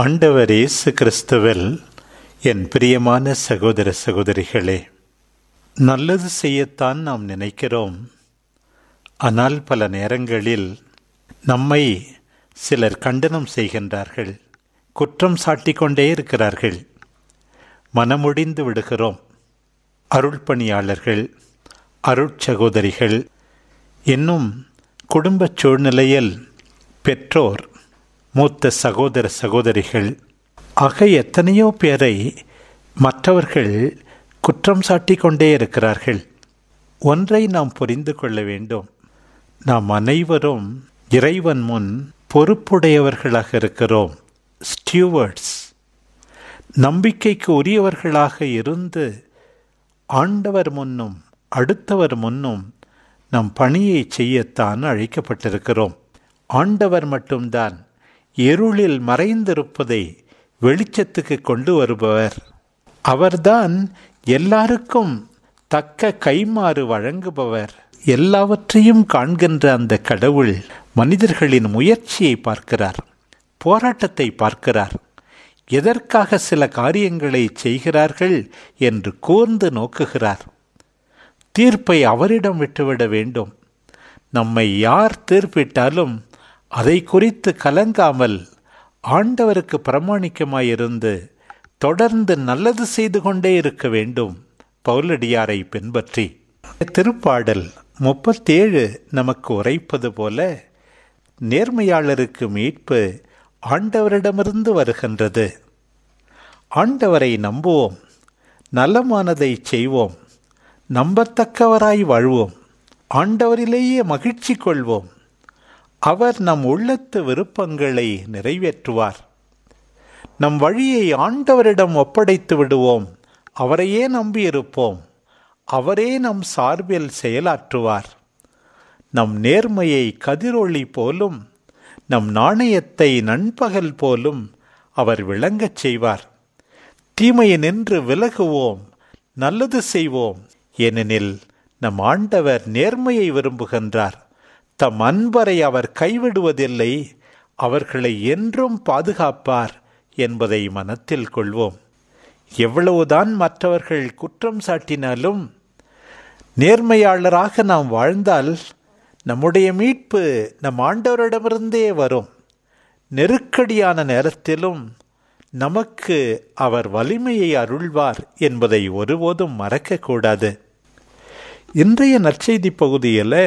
ஆண்டவர் இயேசு கிறிஸ்துவில் என் பிரியமான சகோதர சகோதரிகளே நல்லது செய்யத்தான் நாம் நினைக்கிறோம் ஆனால் பல நேரங்களில் நம்மை சிலர் கண்டனம் செய்கின்றார்கள் குற்றம் சாட்டிக்கொண்டே இருக்கிறார்கள் மனமுடிந்து விடுகிறோம் அருள் பணியாளர்கள் அருட்சகோதரிகள் இன்னும் குடும்ப சூழ்நிலையில் பெற்றோர் மூத்த சகோதர சகோதரிகள் ஆக எத்தனையோ பேரை மற்றவர்கள் குற்றம் சாட்டி கொண்டே இருக்கிறார்கள் ஒன்றை நாம் புரிந்து கொள்ள வேண்டும் நாம் அனைவரும் இறைவன் முன் பொறுப்புடையவர்களாக இருக்கிறோம் ஸ்டியூவர்ட்ஸ் நம்பிக்கைக்கு உரியவர்களாக இருந்து ஆண்டவர் முன்னும் அடுத்தவர் முன்னும் நம் பணியை செய்யத்தான் அழைக்கப்பட்டிருக்கிறோம் ஆண்டவர் மட்டும்தான் இருளில் மறைந்திருப்பதை வெளிச்சத்துக்கு கொண்டு வருபவர் அவர்தான் எல்லாருக்கும் தக்க கைமாறு வழங்குபவர் எல்லாவற்றையும் காண்கின்ற அந்த கடவுள் மனிதர்களின் முயற்சியை பார்க்கிறார் போராட்டத்தை பார்க்கிறார் எதற்காக சில காரியங்களை செய்கிறார்கள் என்று கூர்ந்து நோக்குகிறார் தீர்ப்பை அவரிடம் விட்டுவிட வேண்டும் நம்மை யார் தீர்ப்பிட்டாலும் அதை குறித்து கலங்காமல் ஆண்டவருக்கு பிரமாணிக்கமாயிருந்து தொடர்ந்து நல்லது செய்து கொண்டே இருக்க வேண்டும் பவுலடியாரை பின்பற்றி திருப்பாடல் முப்பத்தேழு நமக்கு உரைப்பது போல நேர்மையாளருக்கு மீட்பு ஆண்டவரிடமிருந்து வருகின்றது ஆண்டவரை நம்புவோம் நலமானதை செய்வோம் நம்பத்தக்கவராய் வாழ்வோம் ஆண்டவரிலேயே மகிழ்ச்சி கொள்வோம் அவர் நம் உள்ளத்து விருப்பங்களை நிறைவேற்றுவார் நம் வழியை ஆண்டவரிடம் ஒப்படைத்து விடுவோம் அவரையே நம்பியிருப்போம் அவரே நம் சார்பில் செயலாற்றுவார் நம் நேர்மையை கதிரொளி போலும் நம் நாணயத்தை நண்பகல் போலும் அவர் விளங்கச் செய்வார் தீமையை நின்று விலகுவோம் நல்லது செய்வோம் ஏனெனில் நம் ஆண்டவர் நேர்மையை விரும்புகின்றார் தம் அன்பரை அவர் கைவிடுவதில்லை அவர்களை என்றும் பாதுகாப்பார் என்பதை மனத்தில் கொள்வோம் எவ்வளவுதான் மற்றவர்கள் குற்றம் சாட்டினாலும் நேர்மையாளராக நாம் வாழ்ந்தால் நம்முடைய மீட்பு நம் ஆண்டவரிடமிருந்தே வரும் நெருக்கடியான நேரத்திலும் நமக்கு அவர் வலிமையை அருள்வார் என்பதை ஒருபோதும் மறக்கக்கூடாது இன்றைய நற்செய்தி பகுதியில்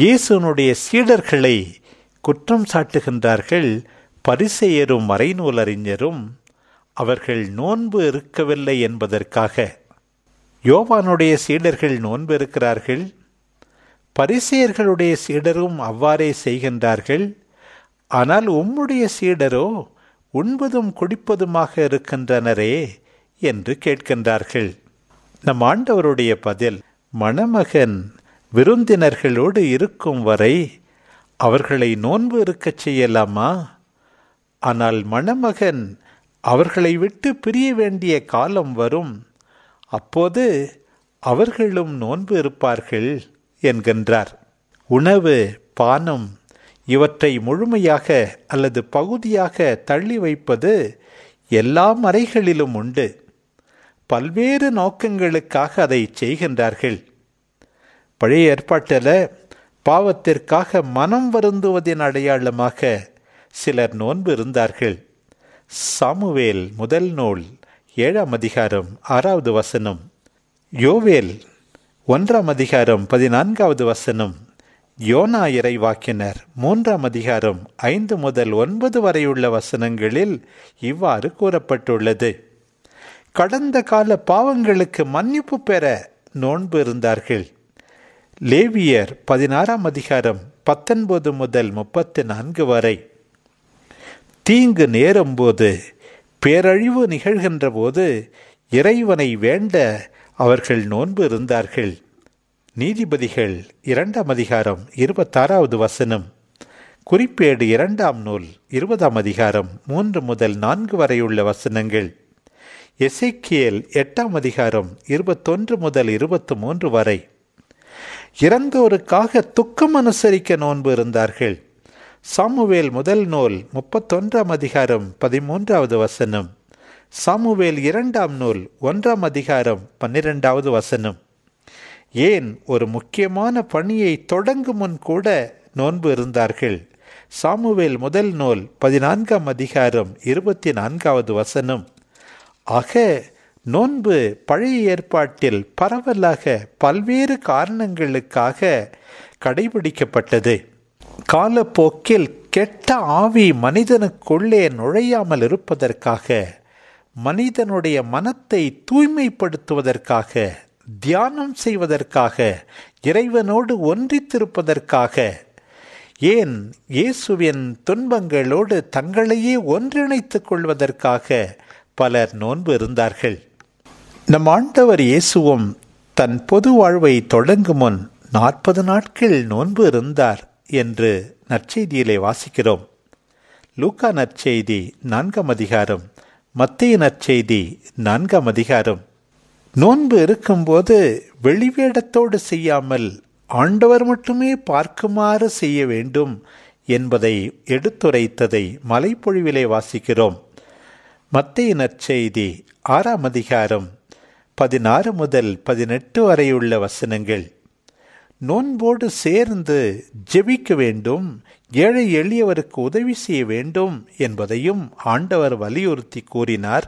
இயேசுனுடைய சீடர்களை குற்றம் சாட்டுகின்றார்கள் பரிசெயரும் மறைநூலறிஞரும் அவர்கள் நோன்பு இருக்கவில்லை என்பதற்காக யோவானுடைய சீடர்கள் நோன்பு இருக்கிறார்கள் பரிசெயர்களுடைய சீடரும் அவ்வாறே செய்கின்றார்கள் ஆனால் உம்முடைய சீடரோ உண்பதும் குடிப்பதுமாக இருக்கின்றனரே என்று கேட்கின்றார்கள் நம் ஆண்டவருடைய பதில் மணமகன் விருந்தினர்களோடு இருக்கும் வரை அவர்களை நோன்பு இருக்கச் செய்யலாமா ஆனால் மணமகன் அவர்களை விட்டு பிரிய வேண்டிய காலம் வரும் அப்போது அவர்களும் நோன்பு இருப்பார்கள் என்கின்றார் உணவு பானம் இவற்றை முழுமையாக அல்லது பகுதியாக தள்ளி வைப்பது எல்லா மறைகளிலும் உண்டு பல்வேறு நோக்கங்களுக்காக அதை செய்கின்றார்கள் பழைய ஏற்பாட்டில் பாவத்திற்காக மனம் வருந்துவதின் அடையாளமாக சிலர் நோன்பு இருந்தார்கள் சாமுவேல் முதல் நூல் ஏழாம் அதிகாரம் ஆறாவது வசனம் யோவேல் ஒன்றாம் அதிகாரம் பதினான்காவது வசனம் யோனா இறை வாக்கினர் மூன்றாம் அதிகாரம் ஐந்து முதல் ஒன்பது வரையுள்ள வசனங்களில் இவ்வாறு கூறப்பட்டுள்ளது கடந்த கால பாவங்களுக்கு மன்னிப்பு பெற நோன்பு இருந்தார்கள் லேவியர் பதினாறாம் அதிகாரம் பத்தொன்பது முதல் முப்பத்தி நான்கு வரை தீங்கு நேரும்போது பேரழிவு நிகழ்கின்ற போது இறைவனை வேண்ட அவர்கள் நோன்பு இருந்தார்கள் நீதிபதிகள் இரண்டாம் அதிகாரம் இருபத்தாறாவது வசனம் குறிப்பேடு இரண்டாம் நூல் இருபதாம் அதிகாரம் மூன்று முதல் நான்கு வரையுள்ள வசனங்கள் எசைக்கியல் எட்டாம் அதிகாரம் இருபத்தொன்று முதல் இருபத்து மூன்று வரை இறந்தோருக்காக துக்கம் அனுசரிக்க நோன்பு இருந்தார்கள் சாமுவேல் முதல் நூல் முப்பத்தொன்றாம் அதிகாரம் பதிமூன்றாவது வசனம் சாமுவேல் இரண்டாம் நூல் ஒன்றாம் அதிகாரம் பன்னிரெண்டாவது வசனம் ஏன் ஒரு முக்கியமான பணியை தொடங்கும் முன் கூட நோன்பு இருந்தார்கள் சாமுவேல் முதல் நூல் பதினான்காம் அதிகாரம் இருபத்தி நான்காவது வசனம் ஆக நோன்பு பழைய ஏற்பாட்டில் பரவலாக பல்வேறு காரணங்களுக்காக கடைபிடிக்கப்பட்டது காலப்போக்கில் கெட்ட ஆவி மனிதனுக்குள்ளே நுழையாமல் இருப்பதற்காக மனிதனுடைய மனத்தை தூய்மைப்படுத்துவதற்காக தியானம் செய்வதற்காக இறைவனோடு ஒன்றித்திருப்பதற்காக ஏன் இயேசுவின் துன்பங்களோடு தங்களையே ஒன்றிணைத்துக் கொள்வதற்காக பலர் நோன்பு இருந்தார்கள் நம் ஆண்டவர் இயேசுவும் தன் பொது வாழ்வை தொடங்கும் முன் நாற்பது நாட்கள் நோன்பு இருந்தார் என்று நற்செய்தியிலே வாசிக்கிறோம் லூக்கா நற்செய்தி நான்காம் அதிகாரம் மத்திய நற்செய்தி நான்காம் அதிகாரம் நோன்பு இருக்கும்போது வெளிவேடத்தோடு செய்யாமல் ஆண்டவர் மட்டுமே பார்க்குமாறு செய்ய வேண்டும் என்பதை எடுத்துரைத்ததை மலைப்பொழிவிலே வாசிக்கிறோம் மத்திய நற்செய்தி ஆறாம் அதிகாரம் பதினாறு முதல் பதினெட்டு வரையுள்ள வசனங்கள் நோன்போடு சேர்ந்து ஜெபிக்க வேண்டும் ஏழை எளியவருக்கு உதவி செய்ய வேண்டும் என்பதையும் ஆண்டவர் வலியுறுத்தி கூறினார்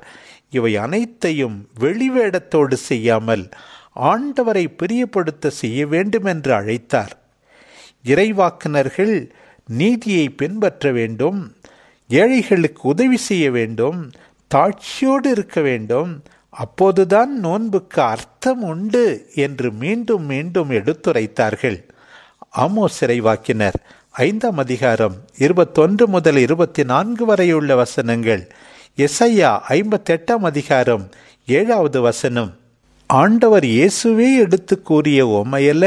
இவை அனைத்தையும் வெளிவேடத்தோடு செய்யாமல் ஆண்டவரை பிரியப்படுத்த செய்ய வேண்டும் என்று அழைத்தார் இறைவாக்குனர்கள் நீதியை பின்பற்ற வேண்டும் ஏழைகளுக்கு உதவி செய்ய வேண்டும் தாட்சியோடு இருக்க வேண்டும் அப்போதுதான் நோன்புக்கு அர்த்தம் உண்டு என்று மீண்டும் மீண்டும் எடுத்துரைத்தார்கள் ஆமோ சிறைவாக்கினர் ஐந்தாம் அதிகாரம் இருபத்தொன்று முதல் இருபத்தி நான்கு வரையுள்ள வசனங்கள் எஸ்ஐயா ஐம்பத்தெட்டாம் அதிகாரம் ஏழாவது வசனம் ஆண்டவர் இயேசுவே எடுத்து கூறிய ஓமையல்ல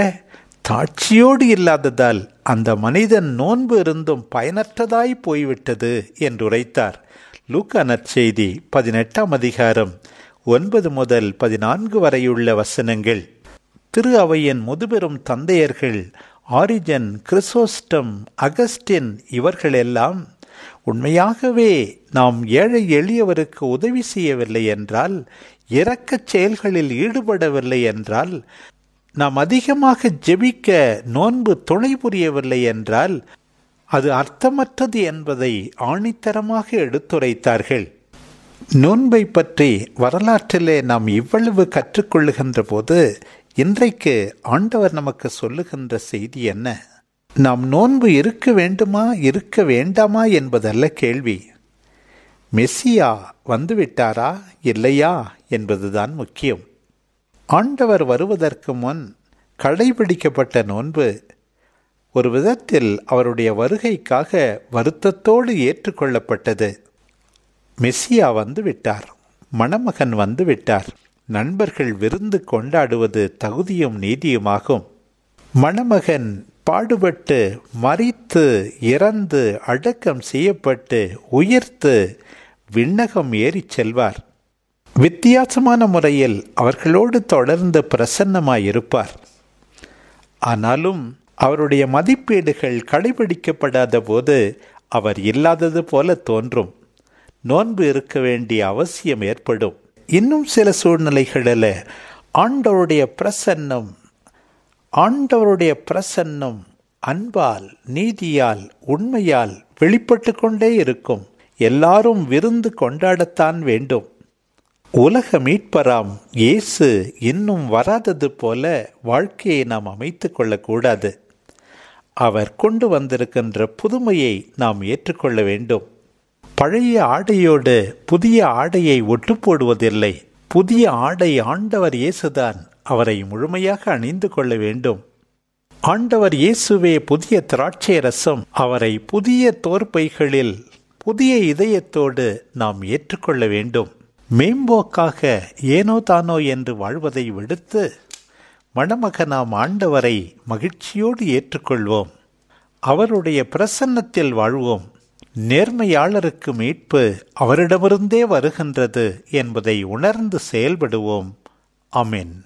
தாட்சியோடு இல்லாததால் அந்த மனிதன் நோன்பு இருந்தும் பயனற்றதாய் போய்விட்டது என்றுரைத்தார் லூக்கான செய்தி பதினெட்டாம் அதிகாரம் ஒன்பது முதல் பதினான்கு வரையுள்ள வசனங்கள் திரு அவையின் முதுபெரும் தந்தையர்கள் ஆரிஜன் கிறிசோஸ்டம் அகஸ்டின் இவர்களெல்லாம் உண்மையாகவே நாம் ஏழை எளியவருக்கு உதவி செய்யவில்லை என்றால் இரக்கச் செயல்களில் ஈடுபடவில்லை என்றால் நாம் அதிகமாக ஜெபிக்க நோன்பு துணை புரியவில்லை என்றால் அது அர்த்தமற்றது என்பதை ஆணித்தரமாக எடுத்துரைத்தார்கள் நோன்பை பற்றி வரலாற்றிலே நாம் இவ்வளவு கற்றுக்கொள்ளுகின்ற போது இன்றைக்கு ஆண்டவர் நமக்கு சொல்லுகின்ற செய்தி என்ன நாம் நோன்பு இருக்க வேண்டுமா இருக்க வேண்டாமா என்பதல்ல கேள்வி மெஸ்ஸியா வந்துவிட்டாரா இல்லையா என்பதுதான் முக்கியம் ஆண்டவர் வருவதற்கு முன் கடைபிடிக்கப்பட்ட நோன்பு ஒரு விதத்தில் அவருடைய வருகைக்காக வருத்தத்தோடு ஏற்றுக்கொள்ளப்பட்டது மெஸ்ஸியா வந்து விட்டார் மணமகன் வந்து விட்டார் நண்பர்கள் விருந்து கொண்டாடுவது தகுதியும் நீதியுமாகும் மணமகன் பாடுபட்டு மறித்து இறந்து அடக்கம் செய்யப்பட்டு உயிர்த்து விண்ணகம் ஏறிச் செல்வார் வித்தியாசமான முறையில் அவர்களோடு தொடர்ந்து பிரசன்னமாயிருப்பார் ஆனாலும் அவருடைய மதிப்பீடுகள் கடைபிடிக்கப்படாத போது அவர் இல்லாதது போல தோன்றும் நோன்பு இருக்க வேண்டிய அவசியம் ஏற்படும் இன்னும் சில சூழ்நிலைகளில் ஆண்டவருடைய பிரசன்னம் ஆண்டவருடைய பிரசன்னம் அன்பால் நீதியால் உண்மையால் வெளிப்பட்டு கொண்டே இருக்கும் எல்லாரும் விருந்து கொண்டாடத்தான் வேண்டும் உலக மீட்பராம் இயேசு இன்னும் வராதது போல வாழ்க்கையை நாம் அமைத்து கொள்ளக்கூடாது அவர் கொண்டு வந்திருக்கின்ற புதுமையை நாம் ஏற்றுக்கொள்ள வேண்டும் பழைய ஆடையோடு புதிய ஆடையை ஒட்டு போடுவதில்லை புதிய ஆடை ஆண்டவர் இயேசுதான் அவரை முழுமையாக அணிந்து கொள்ள வேண்டும் ஆண்டவர் இயேசுவே புதிய திராட்சை ரசம் அவரை புதிய தோற்பைகளில் புதிய இதயத்தோடு நாம் ஏற்றுக்கொள்ள வேண்டும் மேம்போக்காக ஏனோ தானோ என்று வாழ்வதை விடுத்து மணமக நாம் ஆண்டவரை மகிழ்ச்சியோடு ஏற்றுக்கொள்வோம் அவருடைய பிரசன்னத்தில் வாழ்வோம் நேர்மையாளருக்கு மீட்பு அவரிடமிருந்தே வருகின்றது என்பதை உணர்ந்து செயல்படுவோம் அமீன்